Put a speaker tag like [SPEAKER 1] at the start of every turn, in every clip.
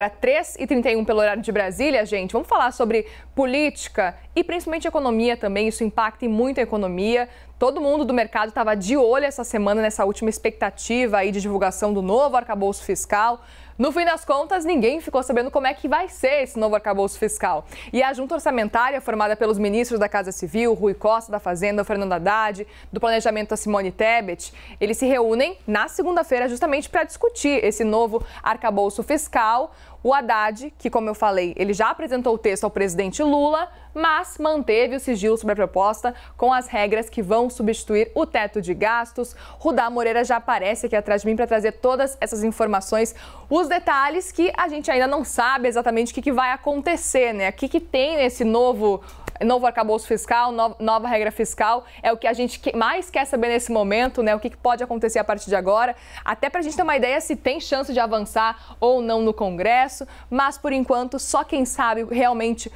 [SPEAKER 1] Para 3h31 pelo horário de Brasília, gente, vamos falar sobre política e principalmente economia também. Isso impacta muito a economia. Todo mundo do mercado estava de olho essa semana nessa última expectativa aí de divulgação do novo arcabouço fiscal. No fim das contas, ninguém ficou sabendo como é que vai ser esse novo arcabouço fiscal. E a junta orçamentária, formada pelos ministros da Casa Civil, Rui Costa da Fazenda, Fernando Haddad, do Planejamento Simone Tebet, eles se reúnem na segunda-feira justamente para discutir esse novo arcabouço fiscal. O Haddad, que como eu falei, ele já apresentou o texto ao presidente Lula, mas manteve o sigilo sobre a proposta com as regras que vão substituir o teto de gastos. Rudá Moreira já aparece aqui atrás de mim para trazer todas essas informações, os detalhes que a gente ainda não sabe exatamente o que, que vai acontecer, né? O que, que tem nesse novo novo arcabouço fiscal, no, nova regra fiscal, é o que a gente mais quer saber nesse momento, né? O que, que pode acontecer a partir de agora, até para a gente ter uma ideia se tem chance de avançar ou não no Congresso, mas por enquanto só quem sabe realmente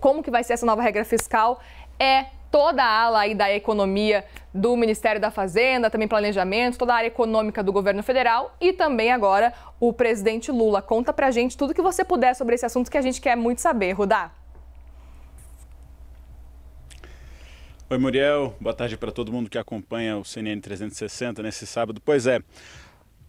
[SPEAKER 1] como que vai ser essa nova regra fiscal é toda a ala aí da economia do Ministério da Fazenda, também planejamento, toda a área econômica do governo federal e também agora o presidente Lula. Conta pra gente tudo que você puder sobre esse assunto que a gente quer muito saber, Rudá.
[SPEAKER 2] Oi, Muriel. Boa tarde para todo mundo que acompanha o CNN 360 nesse sábado. Pois é,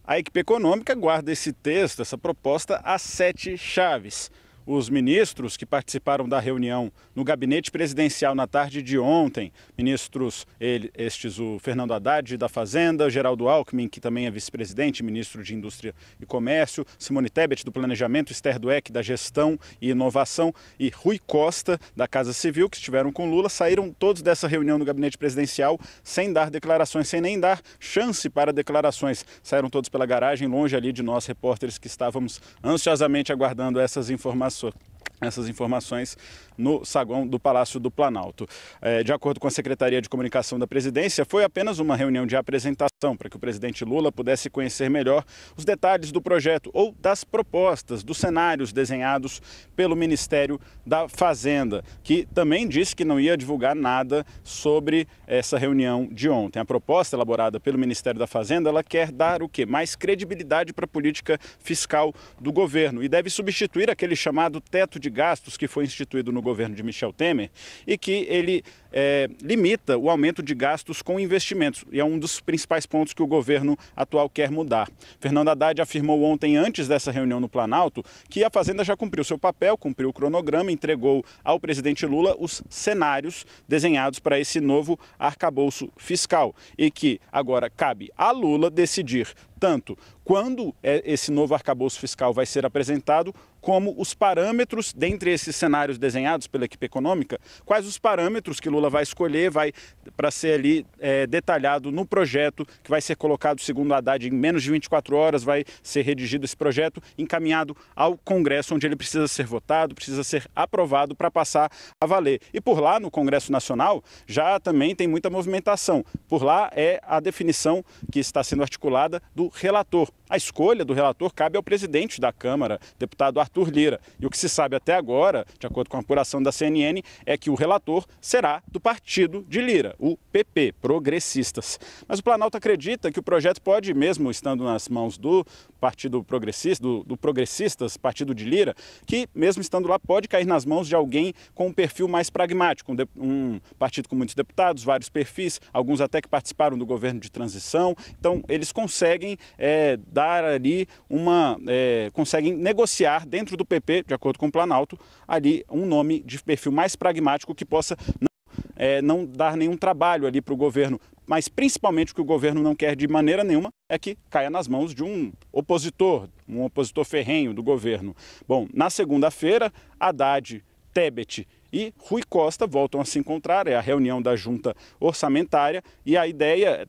[SPEAKER 2] a equipe econômica guarda esse texto, essa proposta, a sete chaves. Os ministros que participaram da reunião no gabinete presidencial na tarde de ontem, ministros ele, estes, o Fernando Haddad da Fazenda, Geraldo Alckmin, que também é vice-presidente, ministro de Indústria e Comércio, Simone Tebet do Planejamento, Esther Dueck da Gestão e Inovação e Rui Costa da Casa Civil, que estiveram com Lula, saíram todos dessa reunião no gabinete presidencial sem dar declarações, sem nem dar chance para declarações. Saíram todos pela garagem, longe ali de nós, repórteres que estávamos ansiosamente aguardando essas informações. isso essas informações no saguão do Palácio do Planalto. É, de acordo com a Secretaria de Comunicação da Presidência, foi apenas uma reunião de apresentação para que o presidente Lula pudesse conhecer melhor os detalhes do projeto ou das propostas, dos cenários desenhados pelo Ministério da Fazenda, que também disse que não ia divulgar nada sobre essa reunião de ontem. A proposta elaborada pelo Ministério da Fazenda, ela quer dar o quê? Mais credibilidade para a política fiscal do governo e deve substituir aquele chamado teto de de gastos que foi instituído no governo de Michel Temer e que ele é, limita o aumento de gastos com investimentos. E é um dos principais pontos que o governo atual quer mudar. Fernando Haddad afirmou ontem, antes dessa reunião no Planalto, que a Fazenda já cumpriu seu papel, cumpriu o cronograma, entregou ao presidente Lula os cenários desenhados para esse novo arcabouço fiscal. E que agora cabe a Lula decidir tanto quando é, esse novo arcabouço fiscal vai ser apresentado, como os parâmetros, dentre esses cenários desenhados pela equipe econômica, quais os parâmetros que Lula vai escolher, vai para ser ali é, detalhado no projeto que vai ser colocado, segundo Haddad, em menos de 24 horas, vai ser redigido esse projeto, encaminhado ao Congresso, onde ele precisa ser votado, precisa ser aprovado para passar a valer. E por lá, no Congresso Nacional, já também tem muita movimentação. Por lá é a definição que está sendo articulada do relator, a escolha do relator cabe ao presidente da Câmara, deputado Arthur Lira. E o que se sabe até agora, de acordo com a apuração da CNN, é que o relator será do partido de Lira, o PP, Progressistas. Mas o Planalto acredita que o projeto pode, mesmo estando nas mãos do Partido Progressista, do, do Progressistas, Partido de Lira, que, mesmo estando lá, pode cair nas mãos de alguém com um perfil mais pragmático, um, de, um partido com muitos deputados, vários perfis, alguns até que participaram do governo de transição. Então, eles conseguem. É, dar ali uma. É, conseguem negociar dentro do PP, de acordo com o Planalto, ali um nome de perfil mais pragmático que possa. Não, é, não dar nenhum trabalho ali para o governo, mas principalmente o que o governo não quer de maneira nenhuma é que caia nas mãos de um opositor, um opositor ferrenho do governo. Bom, na segunda-feira, Haddad Tebet e Rui Costa voltam a se encontrar, é a reunião da junta orçamentária, e a ideia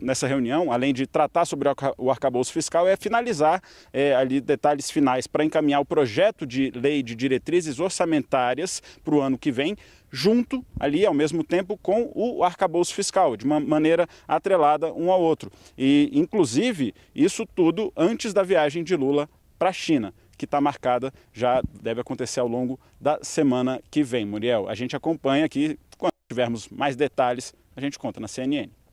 [SPEAKER 2] nessa reunião, além de tratar sobre o arcabouço fiscal, é finalizar é, ali detalhes finais para encaminhar o projeto de lei de diretrizes orçamentárias para o ano que vem, junto ali ao mesmo tempo com o arcabouço fiscal, de uma maneira atrelada um ao outro. E, inclusive, isso tudo antes da viagem de Lula para a China que está marcada, já deve acontecer ao longo da semana que vem. Muriel, a gente acompanha aqui, quando tivermos mais detalhes, a gente conta na CNN.